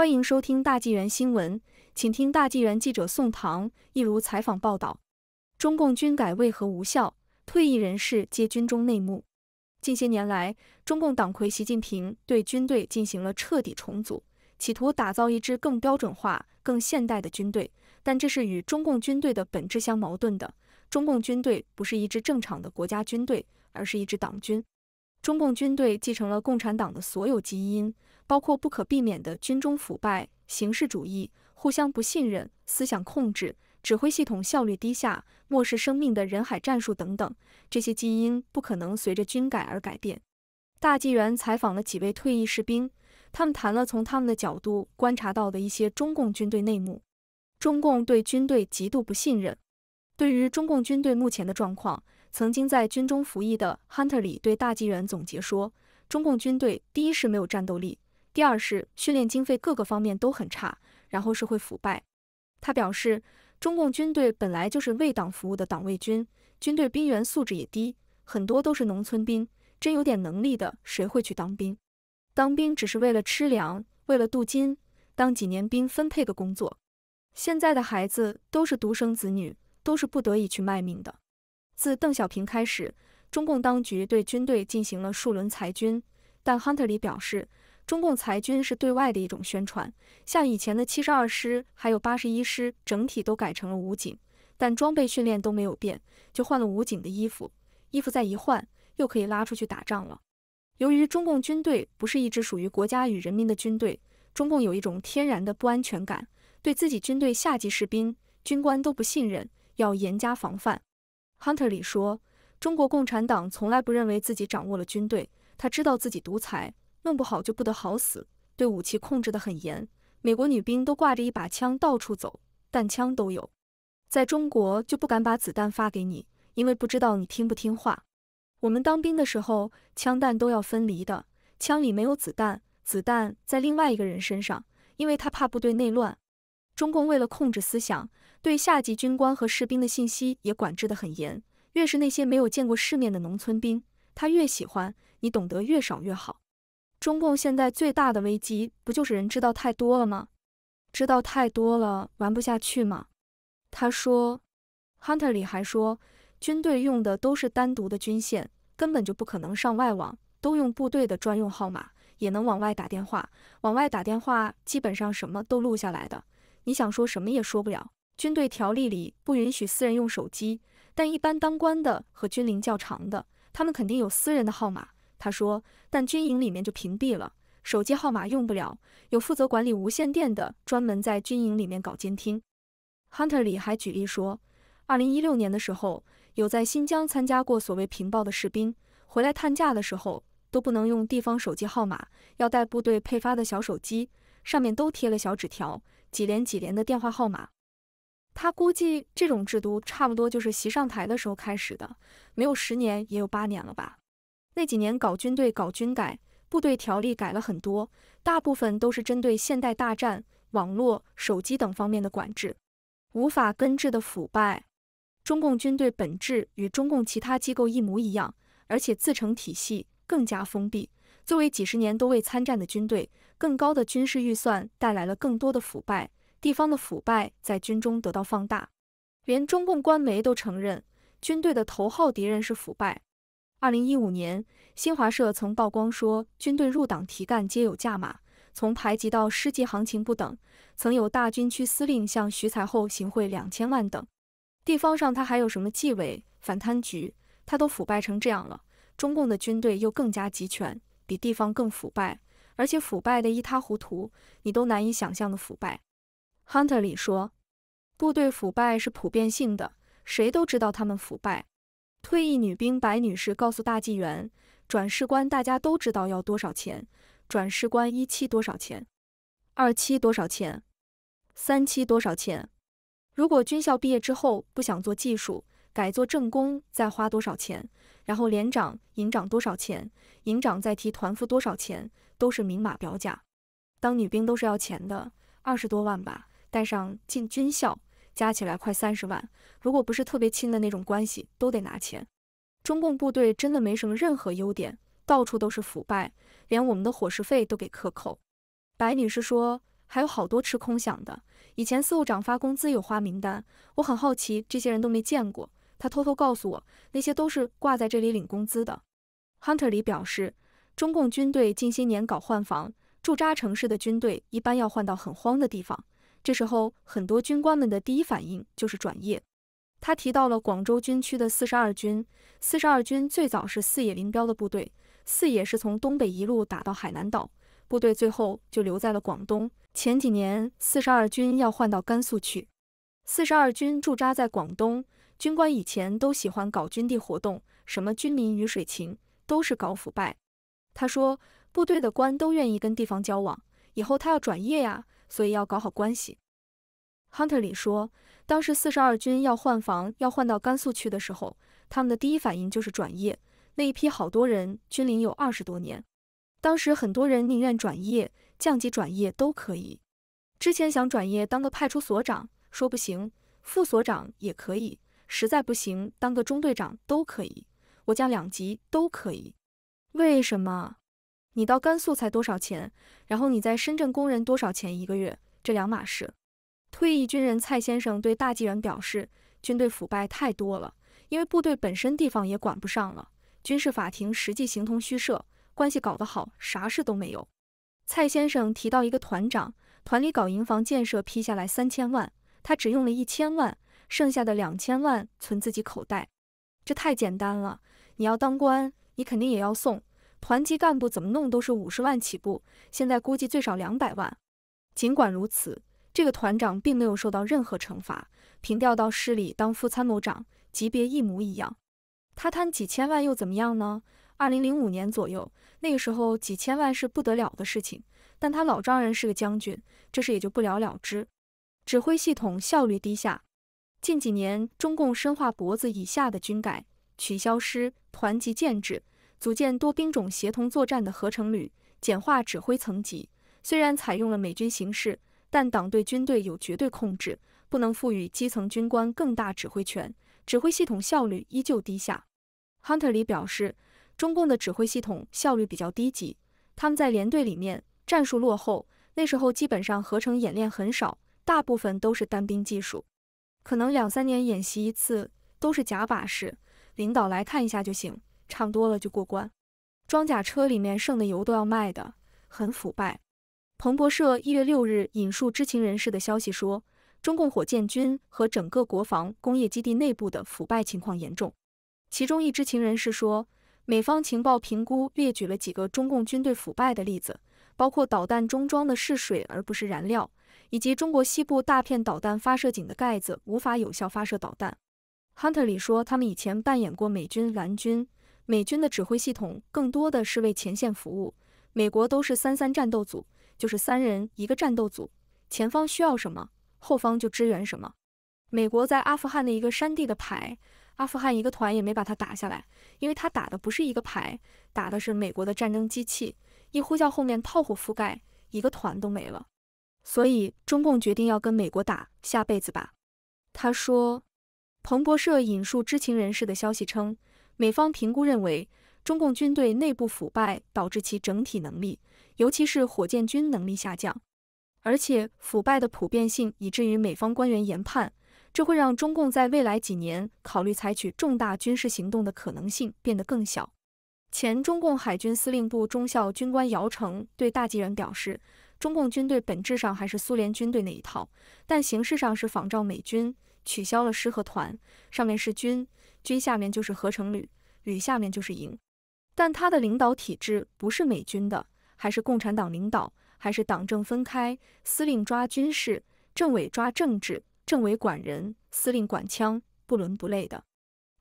欢迎收听大纪元新闻，请听大纪元记者宋唐一如采访报道：中共军改为何无效？退役人士揭军中内幕。近些年来，中共党魁习近平对军队进行了彻底重组，企图打造一支更标准化、更现代的军队，但这是与中共军队的本质相矛盾的。中共军队不是一支正常的国家军队，而是一支党军。中共军队继承了共产党的所有基因，包括不可避免的军中腐败、形式主义、互相不信任、思想控制、指挥系统效率低下、漠视生命的人海战术等等。这些基因不可能随着军改而改变。大纪元采访了几位退役士兵，他们谈了从他们的角度观察到的一些中共军队内幕。中共对军队极度不信任。对于中共军队目前的状况，曾经在军中服役的 Hunter 里对大纪元总结说，中共军队第一是没有战斗力，第二是训练经费各个方面都很差，然后是会腐败。他表示，中共军队本来就是为党服务的党卫军，军队兵员素质也低，很多都是农村兵，真有点能力的谁会去当兵？当兵只是为了吃粮，为了镀金，当几年兵分配个工作。现在的孩子都是独生子女。都是不得已去卖命的。自邓小平开始，中共当局对军队进行了数轮裁军，但亨特里表示，中共裁军是对外的一种宣传。像以前的七十二师，还有八十一师，整体都改成了武警，但装备训练都没有变，就换了武警的衣服。衣服再一换，又可以拉出去打仗了。由于中共军队不是一支属于国家与人民的军队，中共有一种天然的不安全感，对自己军队下级士兵、军官都不信任。要严加防范 h u n t e r 里说，中国共产党从来不认为自己掌握了军队，他知道自己独裁，弄不好就不得好死，对武器控制得很严。美国女兵都挂着一把枪到处走，弹枪都有，在中国就不敢把子弹发给你，因为不知道你听不听话。我们当兵的时候，枪弹都要分离的，枪里没有子弹，子弹在另外一个人身上，因为他怕部队内乱。中共为了控制思想。对下级军官和士兵的信息也管制得很严，越是那些没有见过世面的农村兵，他越喜欢你懂得越少越好。中共现在最大的危机不就是人知道太多了吗？知道太多了，玩不下去吗？他说，Hunter 里还说，军队用的都是单独的军线，根本就不可能上外网，都用部队的专用号码，也能往外打电话。往外打电话，基本上什么都录下来的，你想说什么也说不了。军队条例里不允许私人用手机，但一般当官的和军龄较长的，他们肯定有私人的号码。他说，但军营里面就屏蔽了，手机号码用不了。有负责管理无线电的，专门在军营里面搞监听。Hunter 里还举例说，二零一六年的时候，有在新疆参加过所谓平暴的士兵，回来探假的时候都不能用地方手机号码，要带部队配发的小手机，上面都贴了小纸条，几连几连的电话号码。他估计这种制度差不多就是习上台的时候开始的，没有十年也有八年了吧。那几年搞军队、搞军改，部队条例改了很多，大部分都是针对现代大战、网络、手机等方面的管制。无法根治的腐败，中共军队本质与中共其他机构一模一样，而且自成体系，更加封闭。作为几十年都未参战的军队，更高的军事预算带来了更多的腐败。地方的腐败在军中得到放大，连中共官媒都承认，军队的头号敌人是腐败。二零一五年，新华社曾曝光说，军队入党提干皆有价码，从排级到师级行情不等，曾有大军区司令向徐才厚行贿两千万等。地方上他还有什么纪委、反贪局，他都腐败成这样了。中共的军队又更加集权，比地方更腐败，而且腐败的一塌糊涂，你都难以想象的腐败。Hunter 里说，部队腐败是普遍性的，谁都知道他们腐败。退役女兵白女士告诉大纪元，转士官大家都知道要多少钱，转士官一期多少钱，二期多少钱，三期多少钱。如果军校毕业之后不想做技术，改做正工，再花多少钱？然后连长、营长多少钱？营长再提团副多少钱？都是明码标价。当女兵都是要钱的，二十多万吧。带上进军校，加起来快三十万。如果不是特别亲的那种关系，都得拿钱。中共部队真的没什么任何优点，到处都是腐败，连我们的伙食费都给克扣。白女士说，还有好多吃空饷的。以前司务长发工资有花名单，我很好奇，这些人都没见过。他偷偷告诉我，那些都是挂在这里领工资的。h u n t e r l 表示，中共军队近些年搞换防，驻扎城市的军队一般要换到很荒的地方。这时候，很多军官们的第一反应就是转业。他提到了广州军区的四十二军，四十二军最早是四野林彪的部队，四野是从东北一路打到海南岛，部队最后就留在了广东。前几年，四十二军要换到甘肃去，四十二军驻扎在广东，军官以前都喜欢搞军地活动，什么军民鱼水情，都是搞腐败。他说，部队的官都愿意跟地方交往，以后他要转业呀。所以要搞好关系，Hunter 里说，当时四十二军要换防，要换到甘肃去的时候，他们的第一反应就是转业。那一批好多人军龄有二十多年，当时很多人宁愿转业，降级转业都可以。之前想转业当个派出所长，说不行，副所长也可以，实在不行当个中队长都可以，我降两级都可以。为什么？你到甘肃才多少钱？然后你在深圳工人多少钱一个月？这两码事。退役军人蔡先生对大纪元表示，军队腐败太多了，因为部队本身地方也管不上了，军事法庭实际形同虚设，关系搞得好，啥事都没有。蔡先生提到一个团长，团里搞营房建设批下来三千万，他只用了一千万，剩下的两千万存自己口袋，这太简单了。你要当官，你肯定也要送。团级干部怎么弄都是五十万起步，现在估计最少两百万。尽管如此，这个团长并没有受到任何惩罚，平调到市里当副参谋长，级别一模一样。他贪几千万又怎么样呢？二零零五年左右，那个时候几千万是不得了的事情。但他老丈人是个将军，这事也就不了了之。指挥系统效率低下，近几年中共深化脖子以下的军改，取消师团级建制。组建多兵种协同作战的合成旅，简化指挥层级。虽然采用了美军形式，但党对军队有绝对控制，不能赋予基层军官更大指挥权，指挥系统效率依旧低下。h u n t e r 表示，中共的指挥系统效率比较低级，他们在连队里面战术落后。那时候基本上合成演练很少，大部分都是单兵技术，可能两三年演习一次，都是假把式，领导来看一下就行。差多了就过关，装甲车里面剩的油都要卖的，很腐败。彭博社一月六日引述知情人士的消息说，中共火箭军和整个国防工业基地内部的腐败情况严重。其中一知情人士说，美方情报评估列举了几个中共军队腐败的例子，包括导弹中装的是水而不是燃料，以及中国西部大片导弹发射井的盖子无法有效发射导弹。h u n t e r 说，他们以前扮演过美军蓝军。美军的指挥系统更多的是为前线服务。美国都是三三战斗组，就是三人一个战斗组，前方需要什么，后方就支援什么。美国在阿富汗的一个山地的牌，阿富汗一个团也没把它打下来，因为他打的不是一个牌，打的是美国的战争机器。一呼叫后面炮火覆盖，一个团都没了。所以中共决定要跟美国打下辈子吧。他说，彭博社引述知情人士的消息称。美方评估认为，中共军队内部腐败导致其整体能力，尤其是火箭军能力下降，而且腐败的普遍性以至于美方官员研判，这会让中共在未来几年考虑采取重大军事行动的可能性变得更小。前中共海军司令部中校军官姚成对大纪元表示，中共军队本质上还是苏联军队那一套，但形式上是仿照美军，取消了师和团，上面是军。军下面就是合成旅，旅下面就是营，但他的领导体制不是美军的，还是共产党领导，还是党政分开，司令抓军事，政委抓政治，政委管人，司令管枪，不伦不类的。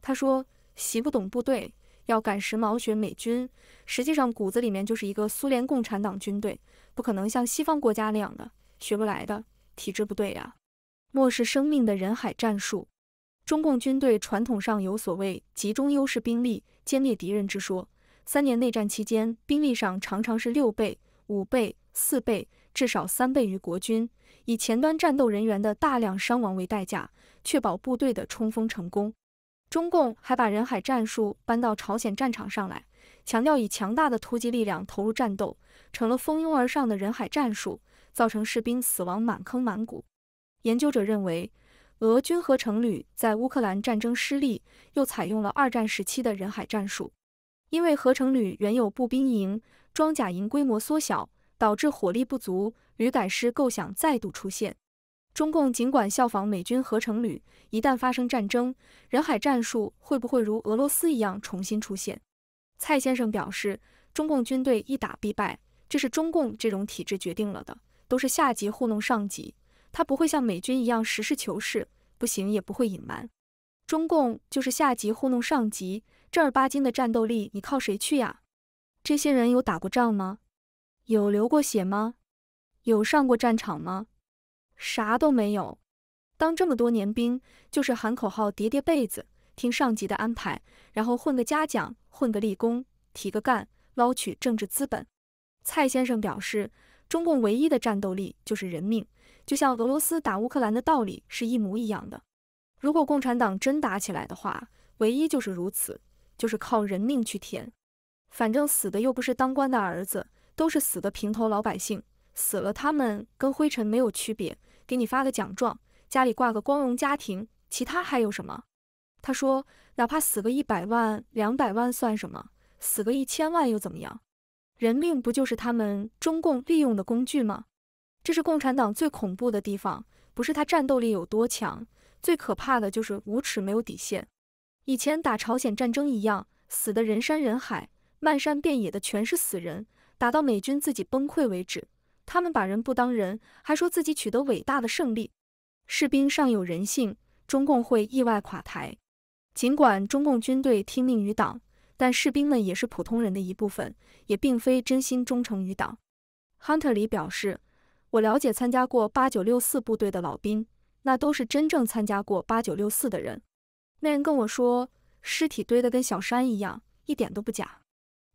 他说，习不懂部队，要赶时髦学美军，实际上骨子里面就是一个苏联共产党军队，不可能像西方国家那样的，学不来的，体制不对呀。漠视生命的人海战术。中共军队传统上有所谓集中优势兵力歼灭敌人之说。三年内战期间，兵力上常常是六倍、五倍、四倍，至少三倍于国军，以前端战斗人员的大量伤亡为代价，确保部队的冲锋成功。中共还把人海战术搬到朝鲜战场上来，强调以强大的突击力量投入战斗，成了蜂拥而上的人海战术，造成士兵死亡满坑满谷。研究者认为。俄军合成旅在乌克兰战争失利，又采用了二战时期的人海战术。因为合成旅原有步兵营、装甲营规模缩小，导致火力不足，旅改师构想再度出现。中共尽管效仿美军合成旅，一旦发生战争，人海战术会不会如俄罗斯一样重新出现？蔡先生表示，中共军队一打必败，这是中共这种体制决定了的，都是下级糊弄上级。他不会像美军一样实事求是，不行也不会隐瞒。中共就是下级糊弄上级，正儿八经的战斗力你靠谁去呀？这些人有打过仗吗？有流过血吗？有上过战场吗？啥都没有。当这么多年兵，就是喊口号、叠叠被子、听上级的安排，然后混个嘉奖、混个立功、提个干、捞取政治资本。蔡先生表示，中共唯一的战斗力就是人命。就像俄罗斯打乌克兰的道理是一模一样的。如果共产党真打起来的话，唯一就是如此，就是靠人命去填。反正死的又不是当官的儿子，都是死的平头老百姓，死了他们跟灰尘没有区别。给你发个奖状，家里挂个光荣家庭，其他还有什么？他说，哪怕死个一百万、两百万算什么？死个一千万又怎么样？人命不就是他们中共利用的工具吗？这是共产党最恐怖的地方，不是他战斗力有多强，最可怕的就是无耻没有底线。以前打朝鲜战争一样，死的人山人海，漫山遍野的全是死人，打到美军自己崩溃为止。他们把人不当人，还说自己取得伟大的胜利。士兵尚有人性，中共会意外垮台。尽管中共军队听命于党，但士兵们也是普通人的一部分，也并非真心忠诚于党。亨特里表示。我了解参加过八九六四部队的老兵，那都是真正参加过八九六四的人。那人跟我说，尸体堆得跟小山一样，一点都不假。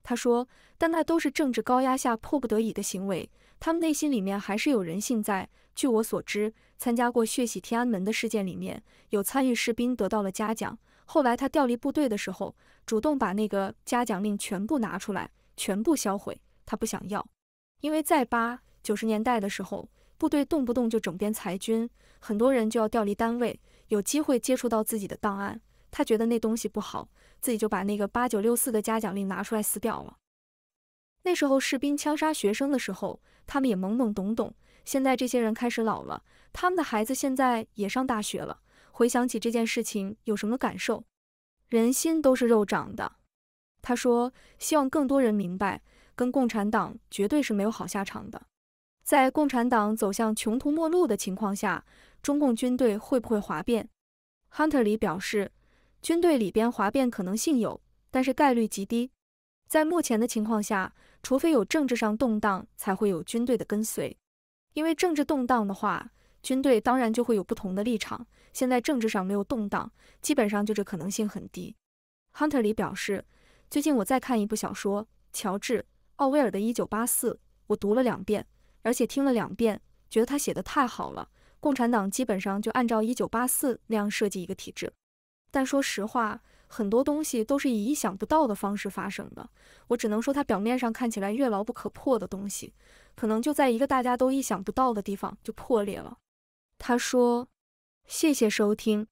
他说，但那都是政治高压下迫不得已的行为，他们内心里面还是有人性在。据我所知，参加过血洗天安门的事件里面，有参与士兵得到了嘉奖。后来他调离部队的时候，主动把那个嘉奖令全部拿出来，全部销毁，他不想要，因为再扒。九十年代的时候，部队动不动就整编裁军，很多人就要调离单位。有机会接触到自己的档案，他觉得那东西不好，自己就把那个八九六四的嘉奖令拿出来撕掉了。那时候士兵枪杀学生的时候，他们也懵懵懂懂。现在这些人开始老了，他们的孩子现在也上大学了。回想起这件事情，有什么感受？人心都是肉长的。他说，希望更多人明白，跟共产党绝对是没有好下场的。在共产党走向穷途末路的情况下，中共军队会不会哗变亨特里表示，军队里边哗变可能性有，但是概率极低。在目前的情况下，除非有政治上动荡，才会有军队的跟随。因为政治动荡的话，军队当然就会有不同的立场。现在政治上没有动荡，基本上就这可能性很低。亨特里表示，最近我在看一部小说，乔治·奥威尔的《一九八四》，我读了两遍。而且听了两遍，觉得他写的太好了。共产党基本上就按照一九八四那样设计一个体制，但说实话，很多东西都是以意想不到的方式发生的。我只能说，它表面上看起来越牢不可破的东西，可能就在一个大家都意想不到的地方就破裂了。他说：“谢谢收听。”